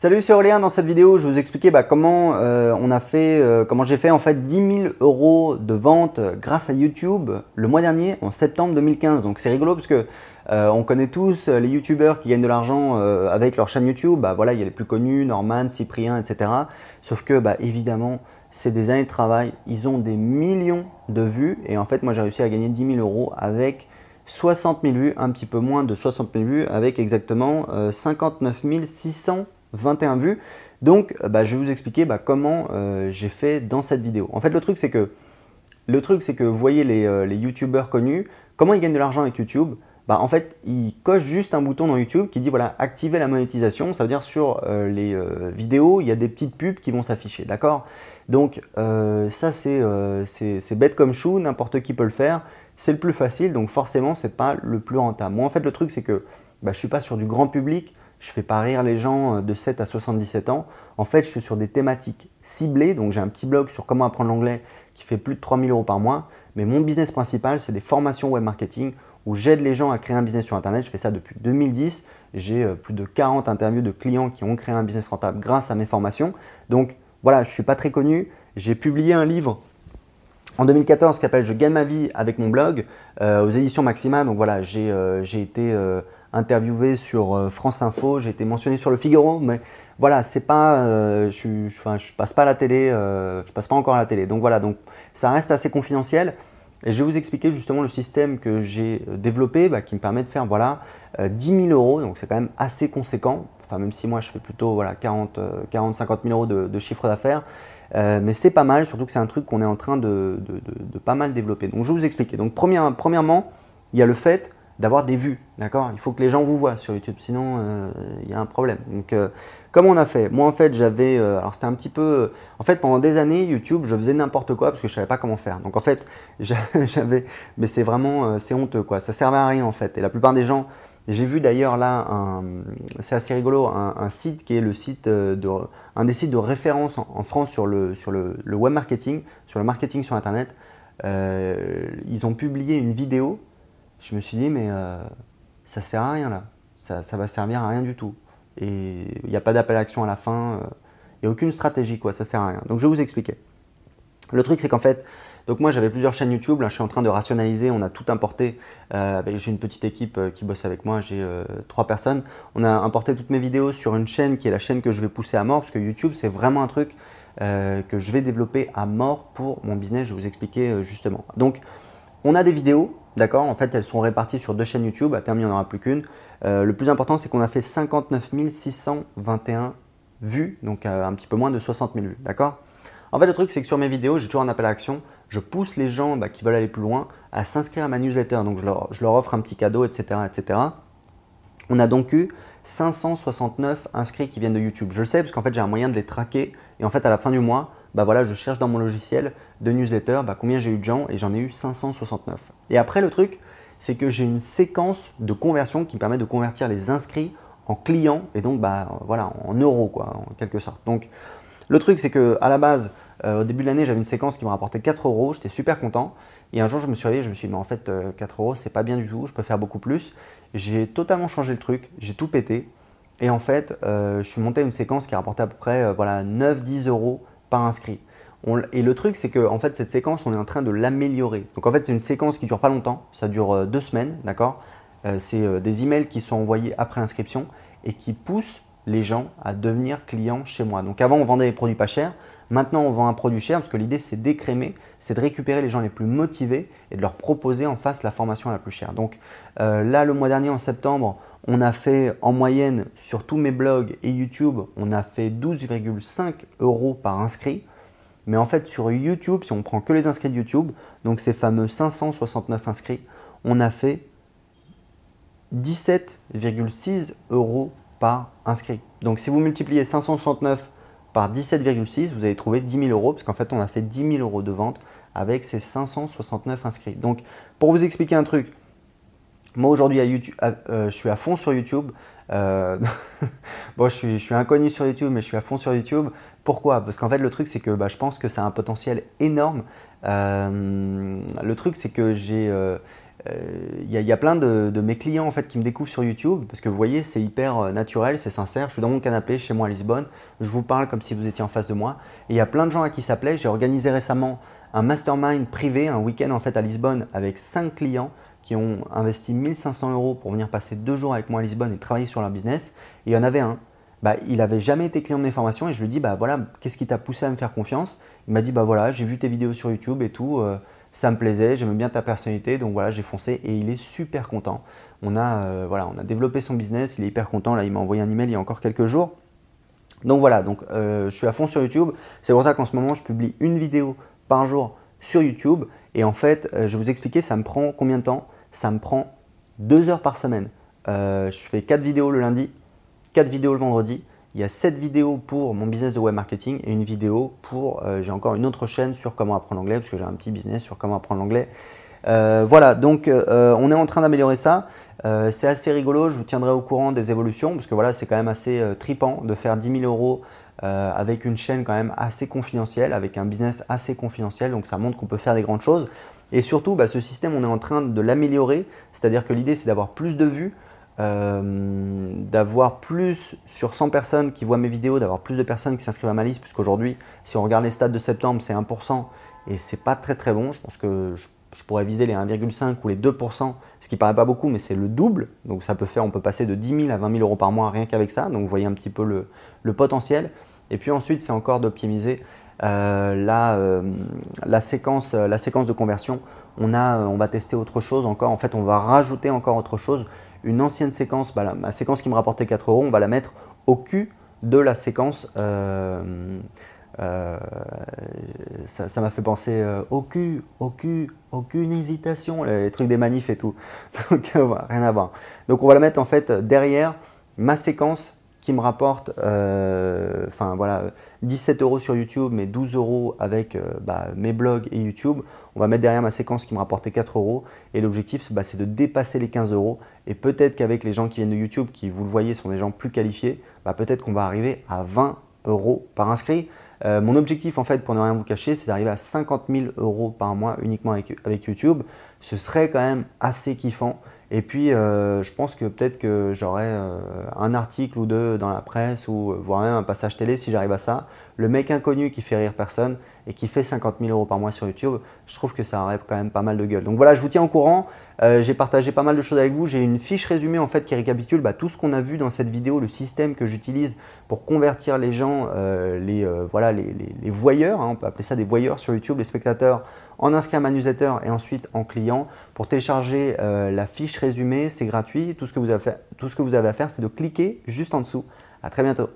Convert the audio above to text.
Salut, c'est Aurélien. Dans cette vidéo, je vais vous expliquer bah, comment euh, on a fait, euh, comment j'ai fait en fait 10 000 euros de vente euh, grâce à YouTube le mois dernier, en septembre 2015. Donc c'est rigolo parce que on connaît tous les YouTubeurs qui gagnent de l'argent avec leur chaîne YouTube. Bah, voilà, il y a les plus connus, Norman, Cyprien, etc. Sauf que bah, évidemment, c'est des années de travail. Ils ont des millions de vues et en fait, moi j'ai réussi à gagner 10 000 euros avec 60 000 vues, un petit peu moins de 60 000 vues, avec exactement 59 600 21 vues. Donc, euh, bah, je vais vous expliquer bah, comment euh, j'ai fait dans cette vidéo. En fait, le truc, c'est que, le truc, c'est que vous voyez les, euh, YouTubeurs connus, comment ils gagnent de l'argent avec YouTube bah, En fait, ils cochent juste un bouton dans YouTube qui dit, voilà, activer la monétisation. Ça veut dire sur les vidéos, il y a des petites pubs qui vont s'afficher, d'accord Donc, ça, c'est bête comme chou, n'importe qui peut le faire. C'est le plus facile, donc forcément, c'est pas le plus rentable. Moi, en fait, le truc, c'est que je ne suis pas sur du grand public je fais pas rire les gens euh, de 7 à 77 ans. En fait, je suis sur des thématiques ciblées. Donc, j'ai un petit blog sur comment apprendre l'anglais qui fait plus de 3000 euros par mois. Mais mon business principal, c'est des formations web marketing où j'aide les gens à créer un business sur Internet. Je fais ça depuis 2010. J'ai euh, plus de 40 interviews de clients qui ont créé un business rentable grâce à mes formations. Donc, voilà, je ne suis pas très connu. J'ai publié un livre en 2014 qui s'appelle Je gagne ma vie avec mon blog euh, aux éditions Maxima. Donc, voilà, j'ai été interviewé sur euh, France Info, j'ai été mentionné sur Le Figaro, mais voilà, c'est pas, euh, je, passe pas à la télé, euh, je passe pas encore à la télé. Donc voilà, donc ça reste assez confidentiel. Et je vais vous expliquer justement le système que j'ai développé, bah, qui me permet de faire voilà 10 000 euros, donc c'est quand même assez conséquent. Enfin, même si moi je fais plutôt voilà 40, 40 50 000 euros de, chiffre d'affaires. mais c'est pas mal, surtout que c'est un truc qu'on est en train de, pas mal développer. Donc je vais vous expliquer. Donc premièrement, il y a le fait d'avoir des vues, d'accord Il faut que les gens vous voient sur YouTube, sinon euh, il y a un problème. Donc, euh, comme on a fait Moi, en fait, j'avais... Euh, alors, c'était un petit peu... en fait, pendant des années, YouTube, je faisais n'importe quoi parce que je savais pas comment faire. Donc, en fait, j'avais... Mais c'est vraiment... c'est honteux, quoi. Ça servait à rien, en fait. Et la plupart des gens... J'ai vu d'ailleurs là, c'est assez rigolo, un, site qui est le site de, un des sites de référence en, France sur, le, sur le, le, web marketing, sur le marketing sur Internet. ils ont publié une vidéo je me suis dit, mais euh, ça sert à rien là. Ça, va servir à rien du tout. Et il n'y a pas d'appel à action à la fin. Il n'y a aucune stratégie, quoi. Ça sert à rien. Donc, je vais vous expliquer. Le truc, c'est qu'en fait, donc moi j'avais plusieurs chaînes YouTube, là je suis en train de rationaliser, on a tout importé, euh, j'ai une petite équipe euh, qui bosse avec moi, j'ai trois personnes, on a importé toutes mes vidéos sur une chaîne qui est la chaîne que je vais pousser à mort, parce que YouTube c'est vraiment un truc que je vais développer à mort pour mon business, je vais vous expliquer justement. Donc on a des vidéos, D'accord En fait, elles sont réparties sur deux chaînes YouTube. À terme, il n'y en aura plus qu'une. Euh, le plus important, c'est qu'on a fait 59 621 vues, donc euh, un petit peu moins de 60 000 vues. D'accord En fait, le truc, c'est que sur mes vidéos, j'ai toujours un appel à l'action. Je pousse les gens bah, qui veulent aller plus loin à s'inscrire à ma newsletter. Donc, je leur, je leur, offre un petit cadeau, etc., etc. On a donc eu 569 inscrits qui viennent de YouTube. Je le sais parce qu'en fait, j'ai un moyen de les traquer. Et en fait, à la fin du mois, bah voilà, je cherche dans mon logiciel de newsletter bah, combien j'ai eu de gens et j'en ai eu 569. Et après, le truc, c'est que j'ai une séquence de conversion qui me permet de convertir les inscrits en clients et donc bah euh, voilà en euros quoi en quelque sorte. Donc le truc c'est que à la base euh, au début de l'année j'avais une séquence qui m'a rapportait 4 euros, j'étais super content et un jour je me suis réveillé, je me suis dit mais en fait 4 euh, euros c'est pas bien du tout, je peux faire beaucoup plus. J'ai totalement changé le truc, j'ai tout pété et en fait je suis monté une séquence qui rapportait à peu près voilà 9-10 euros pas inscrit. et le truc, c'est que en fait, cette séquence, on est en train de l'améliorer. Donc en fait, c'est une séquence qui dure pas longtemps, ça dure euh, deux semaines, d'accord euh, C'est euh, des emails qui sont envoyés après inscription et qui poussent les gens à devenir clients chez moi. Donc avant, on vendait des produits pas chers. Maintenant, on vend un produit cher parce que l'idée, c'est d'écrémer, c'est de récupérer les gens les plus motivés et de leur proposer en face la formation la plus chère. Donc là, le mois dernier, en septembre, on a fait en moyenne sur tous mes blogs et YouTube, on a fait 12,5 euros par inscrit. Mais en fait, sur YouTube, si on prend que les inscrits de YouTube, donc ces fameux 569 inscrits, on a fait 17,6 euros par inscrit. Donc si vous multipliez 569 par 17,6, vous allez trouver 10 000 euros, parce qu'en fait, on a fait 10 000 euros de vente avec ces 569 inscrits. Donc, pour vous expliquer un truc, moi aujourd'hui, euh, je suis à fond sur YouTube. Euh, bon, je suis, inconnu sur YouTube, mais je suis à fond sur YouTube. Pourquoi Parce qu'en fait, le truc, c'est que bah, je pense que ça a un potentiel énorme. Euh, le truc, c'est que j'ai. Il y, a plein de, mes clients en fait qui me découvrent sur YouTube parce que vous voyez c'est hyper naturel, c'est sincère. Je suis dans mon canapé chez moi à Lisbonne, je vous parle comme si vous étiez en face de moi. Et il y a plein de gens à qui ça plaît. J'ai organisé récemment un mastermind privé, un week-end en fait à Lisbonne avec 5 clients qui ont investi 1500 euros pour venir passer deux jours avec moi à Lisbonne et travailler sur leur business. il y en avait un. Bah, il n'avait jamais été client de mes formations et je lui dis bah voilà qu'est-ce qui t'a poussé à me faire confiance Il m'a dit bah voilà j'ai vu tes vidéos sur YouTube et tout, euh, ça me plaisait, j'aime bien ta personnalité donc voilà j'ai foncé et il est super content. On a euh, voilà on a développé son business, il est hyper content là il m'a envoyé un email il y a encore quelques jours. Donc voilà donc euh, je suis à fond sur YouTube, c'est pour ça qu'en ce moment je publie une vidéo par jour sur YouTube et en fait je vais vous expliquer ça me prend combien de temps ça me prend deux heures par semaine. Euh, je fais quatre vidéos le lundi, quatre vidéos le vendredi. Il y a sept vidéos pour mon business de web marketing et une vidéo pour. Euh, j'ai encore une autre chaîne sur comment apprendre l'anglais parce que j'ai un petit business sur comment apprendre l'anglais. Euh, voilà, donc on est en train d'améliorer ça. c'est assez rigolo, je vous tiendrai au courant des évolutions parce que voilà, c'est quand même assez tripant de faire 10 000 euros avec une chaîne quand même assez confidentielle, avec un business assez confidentiel. Donc ça montre qu'on peut faire des grandes choses. Et surtout, bah, ce système, on est en train de l'améliorer, c'est-à-dire que l'idée, c'est d'avoir plus de vues, euh, d'avoir plus sur 100 personnes qui voient mes vidéos, d'avoir plus de personnes qui s'inscrivent à ma liste, puisqu'aujourd'hui, si on regarde les stats de septembre, c'est 1%, et c'est pas très très bon. Je pense que je, pourrais viser les 1,5 ou les 2%, ce qui paraît pas beaucoup, mais c'est le double. Donc ça peut faire, on peut passer de 10 000 à 20 000 euros par mois rien qu'avec ça. Donc vous voyez un petit peu le potentiel. Et puis ensuite, c'est encore d'optimiser euh, la, euh, la, séquence, euh, la séquence de conversion, on, a, on va tester autre chose encore. En fait, on va rajouter encore autre chose. Une ancienne séquence, ma bah, séquence qui me rapportait 4 euros, on va la mettre au cul de la séquence. ça m'a fait penser au cul, au cul, aucune hésitation, les, trucs des manifs et tout. Donc, rien à voir. Donc, on va la mettre en fait derrière ma séquence qui me rapporte euh, enfin voilà, 17 euros sur YouTube, mais 12 euros avec euh, bah, mes blogs et YouTube, on va mettre derrière ma séquence qui me rapportait 4 euros. Et l'objectif, bah, c'est de dépasser les 15 euros. Et peut-être qu'avec les gens qui viennent de YouTube, qui vous le voyez, sont des gens plus qualifiés, bah, peut-être qu'on va arriver à 20 euros par inscrit. Euh, mon objectif, en fait, pour ne rien vous cacher, c'est d'arriver à 50 000 euros par mois uniquement avec, YouTube. Ce serait quand même assez kiffant. Et puis, euh, je pense que peut-être que j'aurai euh, un article ou deux dans la presse ou euh, voire même un passage télé si j'arrive à ça. Le mec inconnu qui fait rire personne, et qui fait 50 000 euros par mois sur YouTube, je trouve que ça aurait quand même pas mal de gueule. Donc voilà, je vous tiens au courant. Euh, j'ai partagé pas mal de choses avec vous. J'ai une fiche résumée en fait qui récapitule bah, tout ce qu'on a vu dans cette vidéo, le système que j'utilise pour convertir les gens, euh, les, euh, voilà, les, voyeurs, hein, on peut appeler ça des voyeurs sur YouTube, les spectateurs, en inscrit à ma newsletter et ensuite en client. Pour télécharger la fiche résumée, c'est gratuit. Tout ce que vous avez, tout ce que vous avez à faire, c'est de cliquer juste en dessous. À très bientôt.